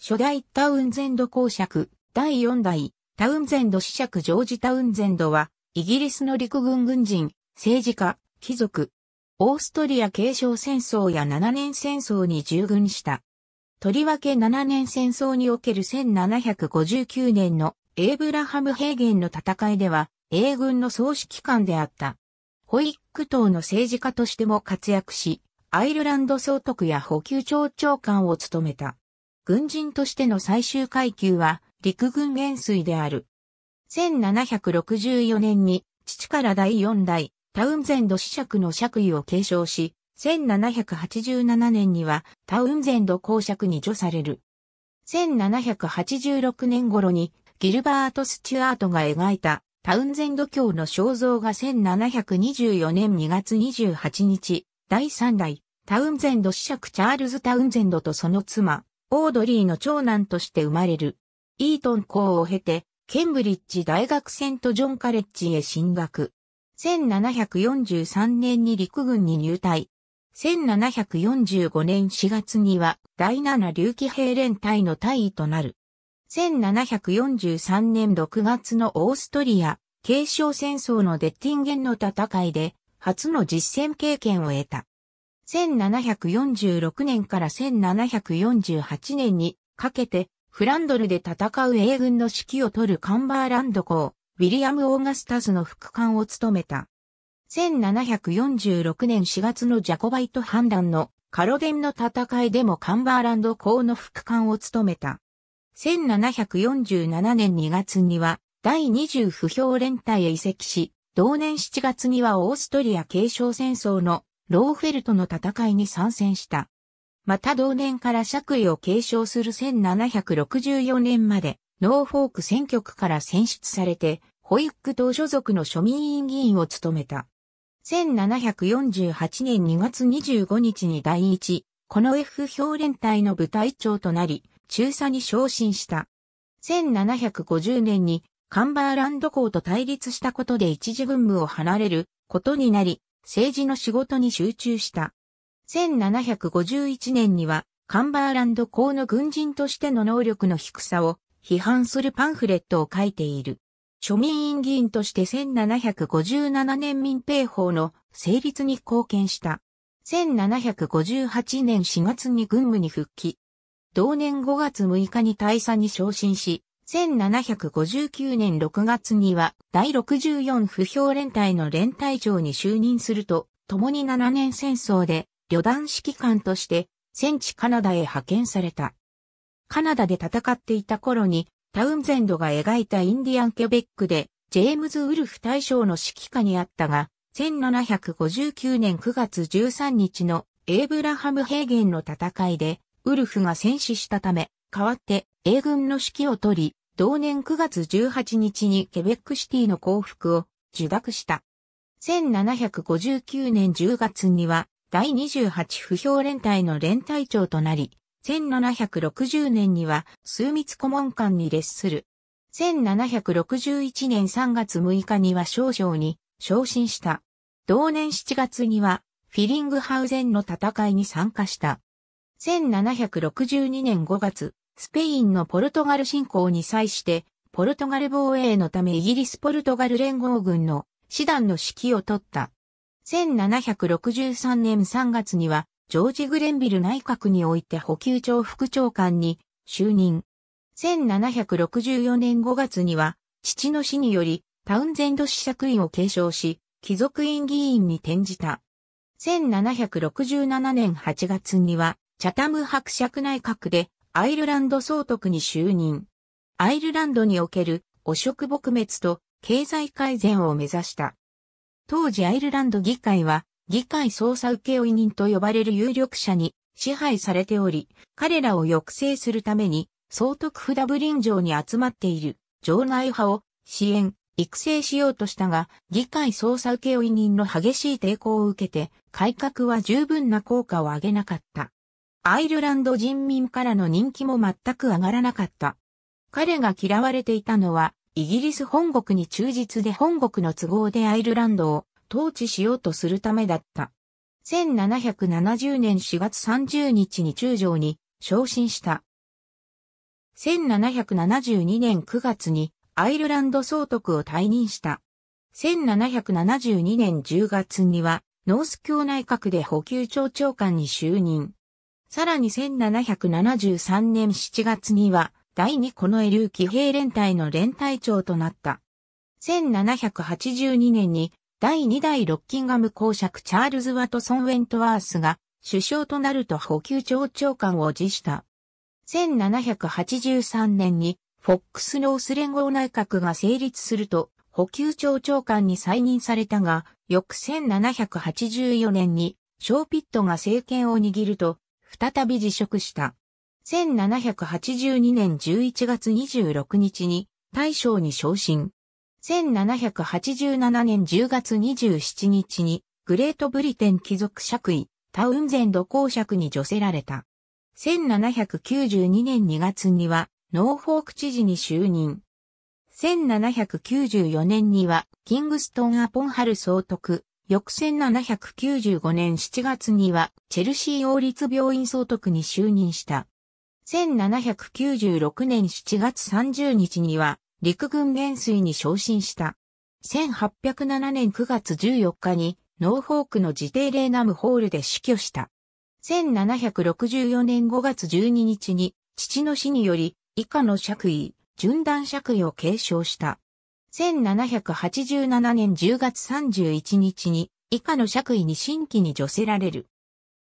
初代タウンゼンド公爵、第4代、タウンゼンド子爵ジョージ・タウンゼンドは、イギリスの陸軍軍人、政治家、貴族、オーストリア継承戦争や7年戦争に従軍した。とりわけ7年戦争における1759年のエーブラハム平原の戦いでは、英軍の総指揮官であった。ホイック党の政治家としても活躍し、アイルランド総督や補給庁長官を務めた。軍人としての最終階級は陸軍元帥である。1764年に父から第4代タウンゼンド子爵の爵位を継承し、1787年にはタウンゼンド公爵に除される。1786年頃にギルバート・スチュアートが描いたタウンゼンド教の肖像が1724年2月28日、第3代タウンゼンド子爵チャールズ・タウンゼンドとその妻、オードリーの長男として生まれる。イートン校を経て、ケンブリッジ大学セントジョンカレッジへ進学。1743年に陸軍に入隊。1745年4月には第7竜騎兵連隊の隊尉となる。1743年6月のオーストリア、継承戦争のデッティンゲンの戦いで、初の実戦経験を得た。1746年から1748年にかけてフランドルで戦う英軍の指揮を取るカンバーランド公、ウィリアム・オーガスタスの副官を務めた。1746年4月のジャコバイト判断のカロデンの戦いでもカンバーランド公の副官を務めた。1747年2月には第20不評連隊へ移籍し、同年7月にはオーストリア継承戦争のローフェルトの戦いに参戦した。また同年から爵位を継承する1764年まで、ノーフォーク選挙区から選出されて、ホイック党所属の庶民委員議員を務めた。1748年2月25日に第一、この F 評連隊の部隊長となり、中佐に昇進した。1750年にカンバーランド校と対立したことで一時軍務を離れることになり、政治の仕事に集中した。1751年には、カンバーランド公の軍人としての能力の低さを批判するパンフレットを書いている。庶民院議員として1757年民兵法の成立に貢献した。1758年4月に軍務に復帰。同年5月6日に大佐に昇進し、1759年6月には第64不評連隊の連隊長に就任すると、共に7年戦争で旅団指揮官として戦地カナダへ派遣された。カナダで戦っていた頃にタウンゼンドが描いたインディアンケベックでジェームズ・ウルフ大将の指揮下にあったが、1759年9月13日のエイブラハム平原の戦いでウルフが戦死したため、代わって英軍の指揮を取り、同年9月18日にケベックシティの降伏を受諾した。1759年10月には第28不評連隊の連隊長となり、1760年には数密顧問官に列する。1761年3月6日には少将に昇進した。同年7月にはフィリングハウゼンの戦いに参加した。1762年5月、スペインのポルトガル侵攻に際して、ポルトガル防衛のためイギリスポルトガル連合軍の師団の指揮を取った。1763年3月には、ジョージ・グレンビル内閣において補給庁副長官に就任。1764年5月には、父の死により、タウンゼンド試作員を継承し、貴族院議員に転じた。1767年8月には、チャタム伯爵内閣でアイルランド総督に就任。アイルランドにおける汚職撲滅と経済改善を目指した。当時アイルランド議会は議会捜査請負人と呼ばれる有力者に支配されており、彼らを抑制するために総督府ダブリン城に集まっている城内派を支援、育成しようとしたが、議会捜査請負人の激しい抵抗を受けて、改革は十分な効果を上げなかった。アイルランド人民からの人気も全く上がらなかった。彼が嫌われていたのは、イギリス本国に忠実で本国の都合でアイルランドを統治しようとするためだった。1770年4月30日に中将に昇進した。1772年9月にアイルランド総督を退任した。1772年10月にはノース教内閣で補給庁長官に就任。さらに1773年7月には、第2このエリューキ兵連隊の連隊長となった。1782年に、第2代ロッキンガム公爵チャールズ・ワトソン・ウェントワースが、首相となると補給庁長官を辞した。1783年に、フォックス・ロース連合内閣が成立すると、補給庁長官に再任されたが、翌1784年に、ショーピットが政権を握ると、再び辞職した。1782年11月26日に大将に昇進。1787年10月27日にグレートブリテン貴族爵位、タウンゼンド公爵に除せられた。1792年2月にはノーフォーク知事に就任。1794年にはキングストン・アポンハル総督、翌1795年7月には、チェルシー王立病院総督に就任した。1796年7月30日には、陸軍元帥に昇進した。1807年9月14日に、ノーフォークの自定レーナムホールで死去した。1764年5月12日に、父の死により、以下の爵位、順断爵位を継承した。1787年10月31日に以下の爵位に新規に除せられる。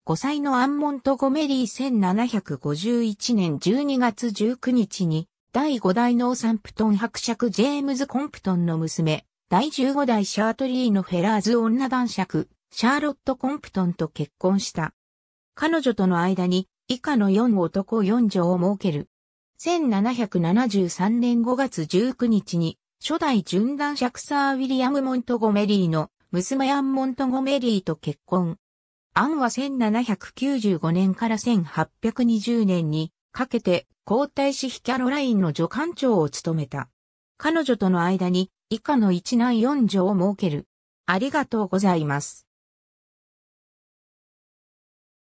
5歳のアンモントゴメリー1751年12月19日に第5代ノーサンプトン伯爵ジェームズ・コンプトンの娘、第15代シャートリーのフェラーズ女男爵、シャーロット・コンプトンと結婚した。彼女との間に以下の4男4女を設ける。1773年5月19日に初代シ男爵サー・ウィリアム・モントゴメリーの娘アン・モントゴメリーと結婚。アンは1795年から1820年にかけて皇太子妃キャロラインの助官長を務めた。彼女との間に以下の一男四女を設ける。ありがとうございます。